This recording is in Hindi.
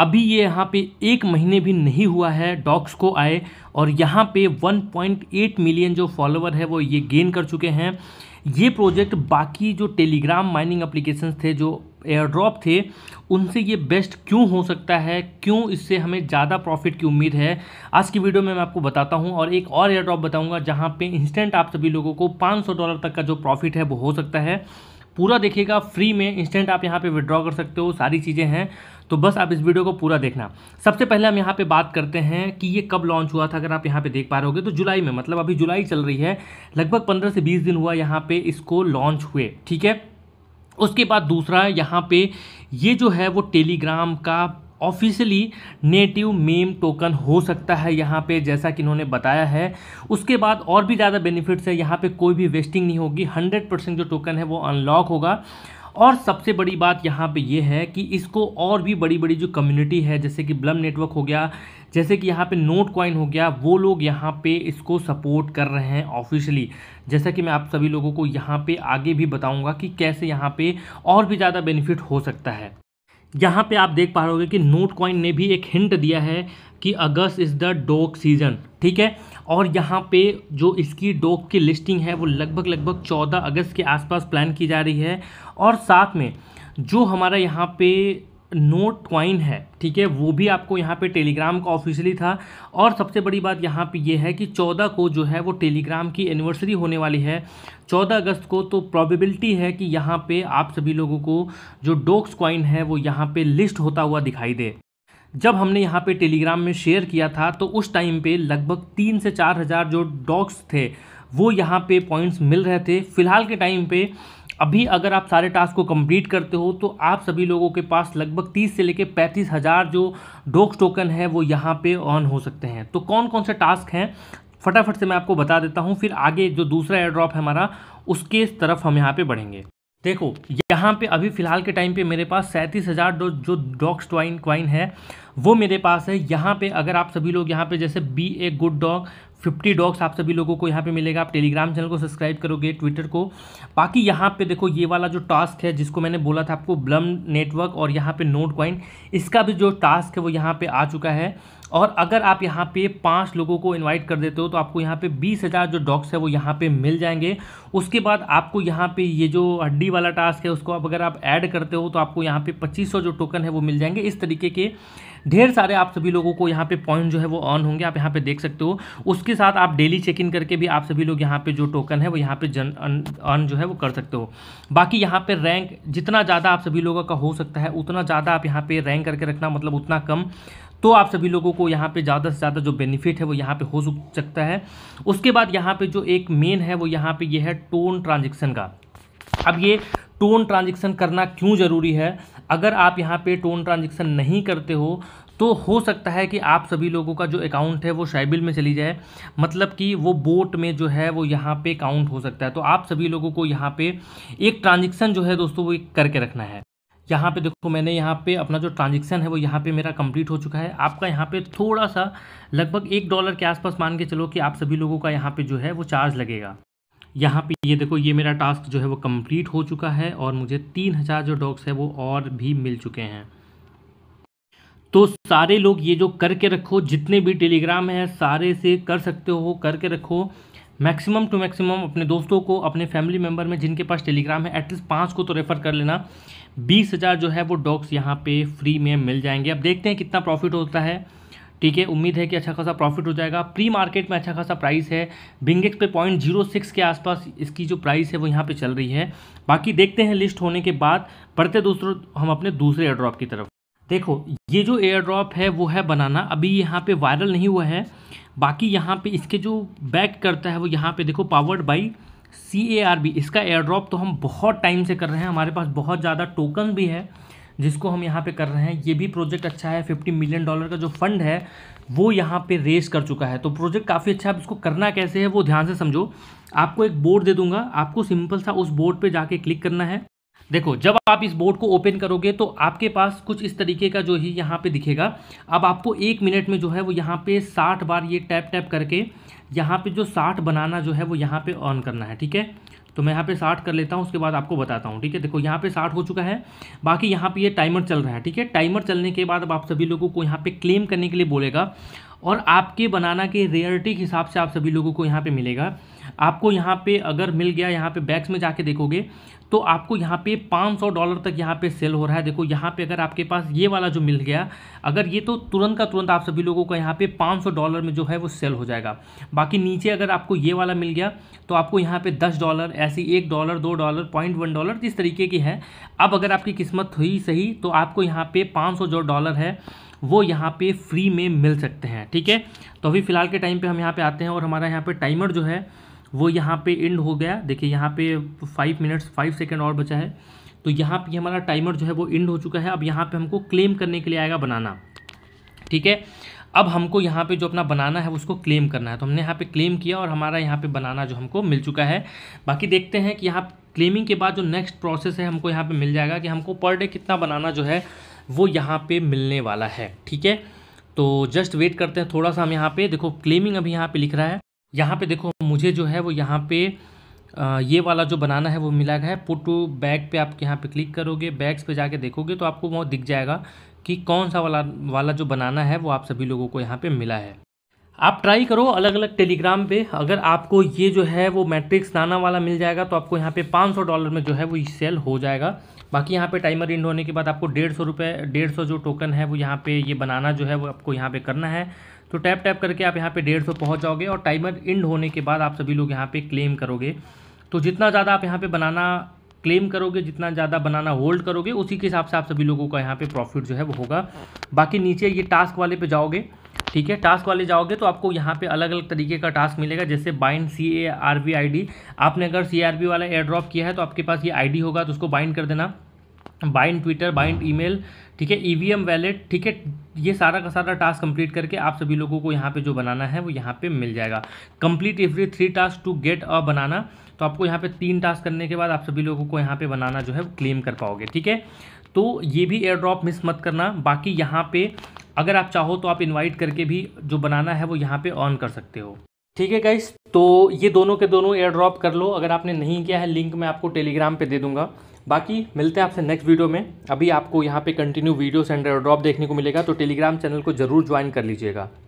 अभी ये यहाँ पे एक महीने भी नहीं हुआ है डॉक्स को आए और यहाँ पे 1.8 मिलियन जो फॉलोवर है वो ये गेन कर चुके हैं ये प्रोजेक्ट बाकी जो टेलीग्राम माइनिंग अप्लीकेशन थे जो एयर ड्रॉप थे उनसे ये बेस्ट क्यों हो सकता है क्यों इससे हमें ज़्यादा प्रॉफिट की उम्मीद है आज की वीडियो में मैं आपको बताता हूँ और एक और एयर ड्रॉप बताऊँगा जहाँ पर इंस्टेंट आप सभी लोगों को पाँच डॉलर तक का जो प्रॉफिट है वो हो सकता है पूरा देखिएगा फ्री में इंस्टेंट आप यहाँ पे विड्रॉ कर सकते हो सारी चीज़ें हैं तो बस आप इस वीडियो को पूरा देखना सबसे पहले हम यहाँ पे बात करते हैं कि ये कब लॉन्च हुआ था अगर आप यहाँ पे देख पा रहे होगे तो जुलाई में मतलब अभी जुलाई चल रही है लगभग पंद्रह से बीस दिन हुआ यहाँ पर इसको लॉन्च हुए ठीक है उसके बाद दूसरा यहाँ पे ये जो है वो टेलीग्राम का ऑफिशियली नेटिव मीम टोकन हो सकता है यहाँ पे जैसा कि इन्होंने बताया है उसके बाद और भी ज़्यादा बेनिफिट्स है यहाँ पे कोई भी वेस्टिंग नहीं होगी हंड्रेड परसेंट जो टोकन है वो अनलॉक होगा और सबसे बड़ी बात यहाँ पे ये है कि इसको और भी बड़ी बड़ी जो कम्युनिटी है जैसे कि ब्लम नेटवर्क हो गया जैसे कि यहाँ पे नोट कॉइन हो गया वो लोग यहाँ पे इसको सपोर्ट कर रहे हैं ऑफिशियली जैसा कि मैं आप सभी लोगों को यहाँ पे आगे भी बताऊँगा कि कैसे यहाँ पे और भी ज़्यादा बेनिफिट हो सकता है यहाँ पे आप देख पा रहे कि नोट कॉइन ने भी एक हिंट दिया है कि August is the dog season ठीक है और यहाँ पे जो इसकी डोक की लिस्टिंग है वो लगभग लगभग 14 अगस्त के आसपास प्लान की जा रही है और साथ में जो हमारा यहाँ पे नोट ट्वाइन है ठीक है वो भी आपको यहाँ पे टेलीग्राम का ऑफिशियली था और सबसे बड़ी बात यहाँ पे ये है कि चौदह को जो है वो टेलीग्राम की एनिवर्सरी होने वाली है चौदह अगस्त को तो प्रोबेबिलिटी है कि यहाँ पे आप सभी लोगों को जो डोक्स क्वाइन है वो यहाँ पे लिस्ट होता हुआ दिखाई दे जब हमने यहाँ पे टेलीग्राम में शेयर किया था तो उस टाइम पे लगभग तीन से चार हज़ार जो डॉग्स थे वो यहाँ पे पॉइंट्स मिल रहे थे फ़िलहाल के टाइम पे अभी अगर आप सारे टास्क को कंप्लीट करते हो तो आप सभी लोगों के पास लगभग तीस से लेकर पैंतीस हज़ार जो डोक्स टोकन है वो यहाँ पे ऑन हो सकते हैं तो कौन कौन से टास्क हैं फटाफट से मैं आपको बता देता हूँ फिर आगे जो दूसरा एयर है हमारा उसके तरफ हम यहाँ पर बढ़ेंगे देखो यहाँ पे अभी फ़िलहाल के टाइम पे मेरे पास सैंतीस हज़ार डो जो डॉग्स ट्वाइन क्वाइन है वो मेरे पास है यहाँ पे अगर आप सभी लोग यहाँ पे जैसे be a good dog fifty dogs आप सभी लोगों को यहाँ पे मिलेगा आप टेलीग्राम चैनल को सब्सक्राइब करोगे ट्विटर को बाकी यहाँ पे देखो ये वाला जो टास्क है जिसको मैंने बोला था आपको ब्लम नेटवर्क और यहाँ पे नोट क्वाइन इसका भी जो टास्क है वो यहाँ पे आ चुका है और अगर आप यहाँ पे पाँच लोगों को इन्वाइट कर देते हो तो आपको यहाँ पे बीस हज़ार जो डॉग्स है वो यहाँ पे मिल जाएंगे उसके बाद आपको यहाँ पे ये जो हड्डी वाला टास्क है उसको आप अगर आप ऐड करते हो तो आपको यहाँ पे पच्चीस जो टोकन है वो मिल जाएंगे इस तरीके के ढेर सारे आप सभी लोगों को यहाँ पे पॉइंट जो है वो ऑन होंगे आप यहाँ पे देख सकते हो उसके साथ आप डेली चेक इन करके भी आप सभी लोग यहाँ पे जो टोकन है वो यहाँ पे जन अर्न जो है वो कर सकते हो बाकी यहाँ पे रैंक जितना ज़्यादा आप सभी लोगों का हो सकता है उतना ज़्यादा आप यहाँ पे रैंक करके रखना मतलब उतना कम तो आप सभी लोगों को यहाँ पे ज़्यादा से ज़्यादा जो बेनिफिट है वो यहाँ पे हो सकता है उसके बाद यहाँ पे जो एक मेन है वो यहाँ पे ये है टोन ट्रांजेक्शन का अब ये टोन ट्रांजेक्शन करना क्यों ज़रूरी है अगर आप यहाँ पे टोन ट्रांजेक्शन नहीं करते हो तो हो सकता है कि आप सभी लोगों का जो अकाउंट है वो शाइबिल में चली जाए मतलब कि वो बोट में जो है वो यहाँ पे काउंट हो सकता है तो आप सभी लोगों को यहाँ पे एक ट्रांजेक्शन जो है दोस्तों वो करके रखना है यहाँ पे देखो मैंने यहाँ पे अपना जो ट्रांजेक्शन है वो यहाँ पे मेरा कंप्लीट हो चुका है आपका यहाँ पे थोड़ा सा लगभग एक डॉलर के आसपास मान के चलो कि आप सभी लोगों का यहाँ पे जो है वो चार्ज लगेगा यहाँ पे ये देखो ये मेरा टास्क जो है वो कंप्लीट हो चुका है और मुझे तीन हज़ार जो डॉग्स है वो और भी मिल चुके हैं तो सारे लोग ये जो करके रखो जितने भी टेलीग्राम हैं सारे से कर सकते हो करके रखो मैक्सिमम टू मैक्सिमम अपने दोस्तों को अपने फैमिली मेम्बर में जिनके पास टेलीग्राम है एटलीस्ट पाँच को तो रेफ़र कर लेना बीस हज़ार जो है वो डॉग्स यहाँ पे फ्री में मिल जाएंगे अब देखते हैं कितना प्रॉफिट होता है ठीक है उम्मीद है कि अच्छा खासा प्रॉफिट हो जाएगा प्री मार्केट में अच्छा खासा प्राइस है बिंगेक्स पे पॉइंट जीरो सिक्स के आसपास इसकी जो प्राइस है वो यहाँ पे चल रही है बाकी देखते हैं लिस्ट होने के बाद बढ़ते दूसरों हम अपने दूसरे एयर ड्रॉप की तरफ देखो ये जो एयर ड्रॉप है वो है बनाना अभी यहाँ पर वायरल नहीं हुआ है बाकी यहाँ पर इसके जो बैक करता है वो यहाँ पर देखो powered by C A R B इसका एयर ड्रॉप तो हम बहुत टाइम से कर रहे हैं हमारे पास बहुत ज़्यादा टोकन भी है जिसको हम यहाँ पे कर रहे हैं ये भी प्रोजेक्ट अच्छा है फिफ्टी मिलियन डॉलर का जो फंड है वो यहाँ पे रेस कर चुका है तो प्रोजेक्ट काफ़ी अच्छा है इसको करना कैसे है वो ध्यान से समझो आपको एक बोर्ड दे दूंगा आपको सिंपल सा उस बोर्ड पे जाके क्लिक करना है देखो जब आप इस बोर्ड को ओपन करोगे तो आपके पास कुछ इस तरीके का जो ही यहाँ पे दिखेगा अब आपको एक मिनट में जो है वो यहाँ पे साठ बार ये टैप टैप करके यहाँ पे जो साठ बनाना जो है वो यहाँ पे ऑन करना है ठीक है तो मैं यहाँ पे साठ कर लेता हूँ उसके बाद आपको बताता हूँ ठीक है देखो यहाँ पे साठ हो चुका है बाकी यहाँ पे ये टाइमर चल रहा है ठीक है टाइमर चलने के बाद अब आप सभी लोगों को यहाँ पे क्लेम करने के लिए बोलेगा और आपके बनाना के रेयरिटी के हिसाब से आप सभी लोगों को यहाँ पे मिलेगा आपको यहाँ पे अगर मिल गया यहाँ पे बैक्स में जाके देखोगे तो आपको यहाँ पे 500 डॉलर तक यहाँ पे सेल हो रहा है देखो यहाँ पे अगर आपके पास ये वाला जो मिल गया अगर ये तो तुरंत का तुरंत आप सभी लोगों का यहाँ पे 500 डॉलर में जो है वो सेल हो जाएगा बाकी नीचे अगर आपको ये वाला मिल गया तो आपको यहाँ पे 10 डॉलर ऐसे एक डॉलर दो डॉलर पॉइंट वन डॉलर इस तरीके की है अब अगर आपकी किस्मत हुई सही तो आपको यहाँ पे पाँच जो डॉलर है वो यहाँ पे फ्री में मिल सकते हैं ठीक है तो अभी फ़िलहाल के टाइम पे हम यहाँ पे आते हैं और हमारा यहाँ पे टाइमर जो है वो यहाँ पे एंड हो गया देखिए यहाँ पे फाइव मिनट्स फाइव सेकेंड और बचा है तो यहाँ पे हमारा टाइमर जो है वो एंड हो चुका है अब यहाँ पर हमको क्लेम करने के लिए आएगा बनाना ठीक है अब हमको यहाँ पे जो अपना बनाना है उसको क्लेम करना है तो हमने यहाँ पे क्लेम किया और हमारा यहाँ पे बनाना जो हमको मिल चुका है बाकी देखते हैं कि यहाँ क्लेमिंग के बाद जो नेक्स्ट प्रोसेस है हमको यहाँ पे मिल जाएगा कि हमको पर डे कितना बनाना जो है वो यहाँ पे मिलने वाला है ठीक है तो जस्ट वेट करते हैं थोड़ा सा हम यहाँ पे देखो क्लेमिंग अभी यहाँ पे लिख रहा है यहाँ पे देखो मुझे जो है वो यहाँ पे आ, ये वाला जो बनाना है वो मिला गया है पुट टू बैग पे आप यहाँ पे क्लिक करोगे बैग्स पे जाके देखोगे तो आपको वहाँ दिख जाएगा कि कौन सा वाला वाला जो बनाना है वो आप सभी लोगों को यहाँ पे मिला है आप ट्राई करो अलग अलग टेलीग्राम पे अगर आपको ये जो है वो मैट्रिक्स नाना वाला मिल जाएगा तो आपको यहाँ पे 500 डॉलर में जो है वो सेल हो जाएगा बाकी यहाँ पे टाइमर इंड होने के बाद आपको डेढ़ सौ रुपये डेढ़ सौ जो टोकन है वो यहाँ पे ये बनाना जो है वो आपको यहाँ पे करना है तो टैप टैप करके आप यहाँ पर डेढ़ सौ पहुँच जाओगे और टाइमर इंड होने के बाद आप सभी लोग यहाँ पर क्लेम करोगे तो जितना ज़्यादा आप यहाँ पर बनाना क्लेम करोगे जितना ज़्यादा बनाना होल्ड करोगे उसी के हिसाब से आप सभी लोगों का यहाँ पर प्रॉफिट जो है वो होगा बाकी नीचे ये टास्क वाले पर जाओगे ठीक है टास्क वाले जाओगे तो आपको यहाँ पे अलग अलग तरीके का टास्क मिलेगा जैसे बाइंड C A R V I D आपने अगर सी आर वी वाला एयर ड्रॉप किया है तो आपके पास ये आई डी होगा तो उसको बाइंड कर देना बाइंड ट्विटर बाइंड ईमेल ठीक है ईवीएम e वैलेट ठीक है ये सारा का सारा टास्क कंप्लीट करके आप सभी लोगों को यहाँ पे जो बनाना है वो यहाँ पे मिल जाएगा complete every three task to get a banana तो आपको यहाँ पे तीन टास्क करने के बाद आप सभी लोगों को यहाँ पे बनाना जो है क्लेम कर पाओगे ठीक है तो ये भी एयर ड्रॉप मिस मत करना बाकी यहाँ पे अगर आप चाहो तो आप इनवाइट करके भी जो बनाना है वो यहाँ पे ऑन कर सकते हो ठीक है गाइस तो ये दोनों के दोनों एयर ड्रॉप कर लो अगर आपने नहीं किया है लिंक मैं आपको टेलीग्राम पे दे दूंगा बाकी मिलते हैं आपसे नेक्स्ट वीडियो में अभी आपको यहाँ पे continue videos and airdrop देखने को मिलेगा तो टेलीग्राम चैनल को ज़रूर ज्वाइन कर लीजिएगा